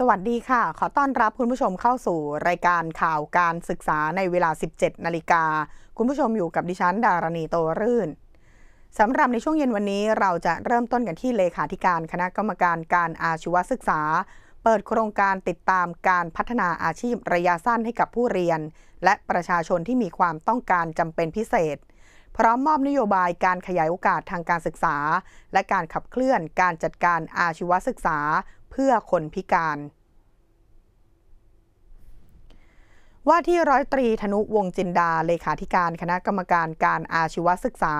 สวัสดีค่ะ ขอต้อนรับคุณผู้ชมเข้าสู่รายการข่าวการศึกษาในเวลา 17 นาฬิกาคุณผู้ชมอยู่กับดิฉันดารณีโตรื่น สำหรับในช่วงเย็นวันนี้ เราจะเริ่มต้นกันที่เลขาธิการคณะกรรมการการอาชีวศึกษา เปิดโครงการติดตามการพัฒนาอาชีพระยะสั้นให้กับผู้เรียน และประชาชนที่มีความต้องการจำเป็นพิเศษพร้อมมอบนโยบายการขยายโอกาสทางการศึกษา และการขับเคลื่อนการจัดการอาชีวศึกษาเพื่อคนพิการ ว่าที่ร้อยตรีธนุวงจินดา เลขาธิการคณะกรรมการการอาชีวศึกษา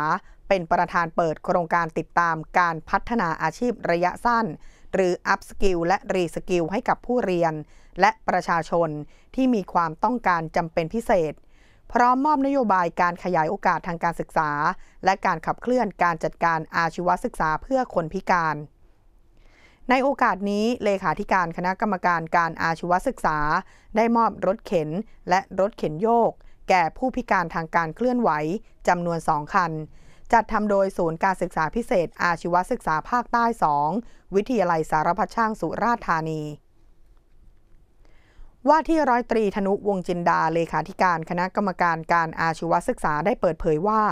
เป็นประธานเปิดโครงการติดตามการพัฒนาอาชีพระยะสั้น หรืออัพสกิลและรีสกิลให้กับผู้เรียน และประชาชนที่มีความต้องการจำเป็นพิเศษพร้อมมอบนโยบายการขยายโอกาสทางการศึกษา และการขับเคลื่อนการจัดการอาชีวศึกษาเพื่อคนพิการ ในโอกาสนี้เลขาธิการคณะกรรมการการอาชีวศึกษา ได้มอบรถเข็นและรถเข็นโยก แก่ผู้พิการทางการเคลื่อนไหวจำนวนสองคัน จัดทำโดยศูนย์การศึกษาพิเศษอาชีวศึกษาภาคใต้ 2 วิทยาลัยสารพัดช่างสุราษฎร์ธานีว่าที่ร้อยตรีธนุวงจินดา เลขาธิการคณะกรรมการการอาชีวศึกษาได้เปิดเผยว่า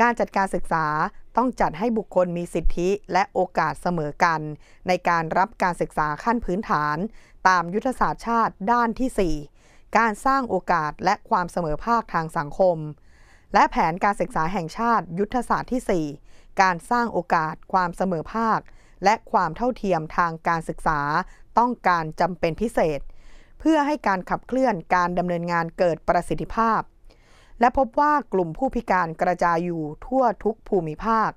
การจัดการศึกษาต้องจัดให้บุคคลมีสิทธิและโอกาสเสมอกัน ในการรับการศึกษาขั้นพื้นฐาน ตามยุทธศาสตร์ชาติด้านที่ 4 การสร้างโอกาสและความเสมอภาคทางสังคม และแผนการศึกษาแห่งชาติ ยุทธศาสตร์ที่ 4 การสร้างโอกาสความเสมอภาค และความเท่าเทียมทางการศึกษา ต้องการจำเป็นพิเศษเพื่อให้การขับเคลื่อนการดำเนินงานเกิดประสิทธิภาพ และพบว่ากลุ่มผู้พิการกระจายอยู่ทั่วทุกภูมิภาค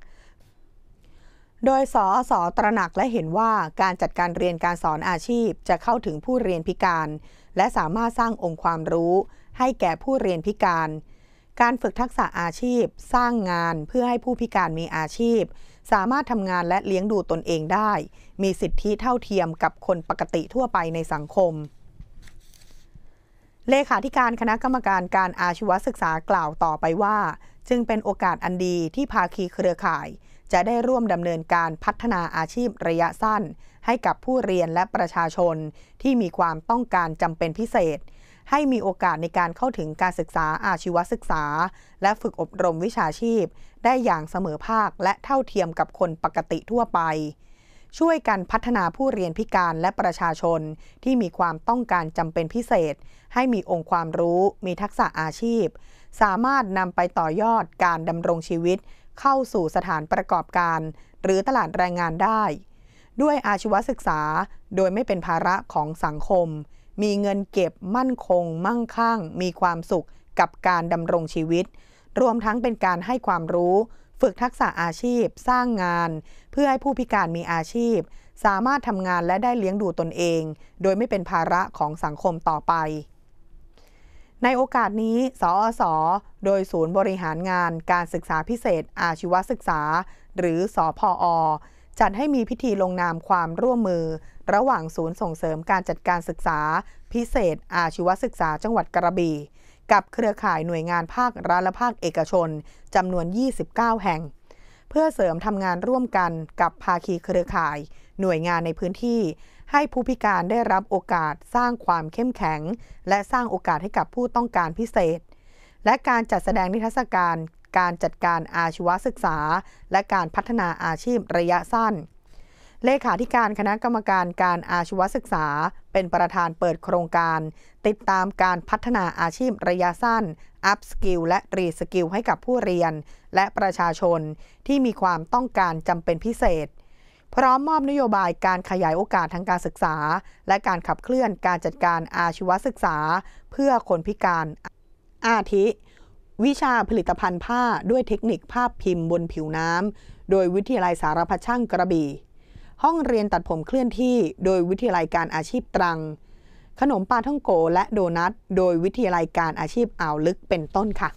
โดยสอสอตระหนักและเห็นว่า การจัดการเรียนการสอนอาชีพจะเข้าถึงผู้เรียนพิการ และสามารถสร้างองค์ความรู้ ให้แก่ผู้เรียนพิการ การฝึกทักษะอาชีพ สร้างงานเพื่อให้ผู้พิการมีอาชีพ สามารถทำงานและเลี้ยงดูตนเองได้ มีสิทธิเท่าเทียมกับคนปกติทั่วไปในสังคมเลขาธิการคณะกรรมการการอาชีวศึกษากล่าวต่อไปว่า จึงเป็นโอกาสอันดีที่ภาคีเครือข่าย จะได้ร่วมดำเนินการพัฒนาอาชีพระยะสั้น ให้กับผู้เรียนและประชาชน ที่มีความต้องการจำเป็นพิเศษ ให้มีโอกาสในการเข้าถึงการศึกษาอาชีวศึกษา และฝึกอบรมวิชาชีพได้อย่างเสมอภาคและเท่าเทียมกับคนปกติทั่วไปช่วยกันพัฒนาผู้เรียนพิการและประชาชนที่มีความต้องการจำเป็นพิเศษ ให้มีองค์ความรู้ มีทักษะอาชีพ สามารถนำไปต่อยอดการดำรงชีวิต เข้าสู่สถานประกอบการ หรือตลาดแรงงานได้ ด้วยอาชีวศึกษาโดยไม่เป็นภาระของสังคม มีเงินเก็บมั่นคงมั่งคั่งมีความสุขกับการดำรงชีวิต รวมทั้งเป็นการให้ความรู้ฝึกทักษะอาชีพสร้างงาน เพื่อให้ผู้พิการมีอาชีพ สามารถทำงานและได้เลี้ยงดูตนเอง โดยไม่เป็นภาระของสังคมต่อไป ในโอกาสนี้สอสอโดยศูนย์บริหารงานการศึกษาพิเศษอาชีวศึกษา หรือสอพออจัดให้มีพิธีลงนามความร่วมมือ ระหว่างศูนย์ส่งเสริมการจัดการศึกษา พิเศษ อาชีวศึกษาจังหวัดกระบี่กับเครือข่ายหน่วยงานภาครัฐและภาคเอกชนจำนวน 29 แห่ง เพื่อเสริมทำงานร่วมกันกับภาคีเครือข่าย หน่วยงานในพื้นที่ ให้ผู้พิการได้รับโอกาสสร้างความเข้มแข็ง และสร้างโอกาสให้กับผู้ต้องการพิเศษ และการจัดแสดงนิทรรศการ การจัดการอาชีวศึกษา และการพัฒนาอาชีพระยะสั้นเลขาธิการคณะกรรมการการอาชีวศึกษาเป็นประธานเปิดโครงการ ติดตามการพัฒนาอาชีพระยะสั้นอัพสกิลและรีสกิลให้กับผู้เรียน และประชาชนที่มีความต้องการจำเป็นพิเศษ พร้อมมอบนโยบาย การขยายโอกาสทางการศึกษา และการขับเคลื่อนการจัดการอาชีวศึกษา เพื่อคนพิการอาทิ วิชาผลิตภัณฑ์ผ้าด้วยเทคนิคภาพพิมพ์บนผิวน้ำโดยวิทยาลัยสารพัดช่างกระบี่ห้องเรียนตัดผมเคลื่อนที่โดยวิทยาลัยการอาชีพตรัง ขนมปาท่องโกและโดนัทโดยวิทยาลัยการอาชีพอ่าวลึกเป็นต้นค่ะ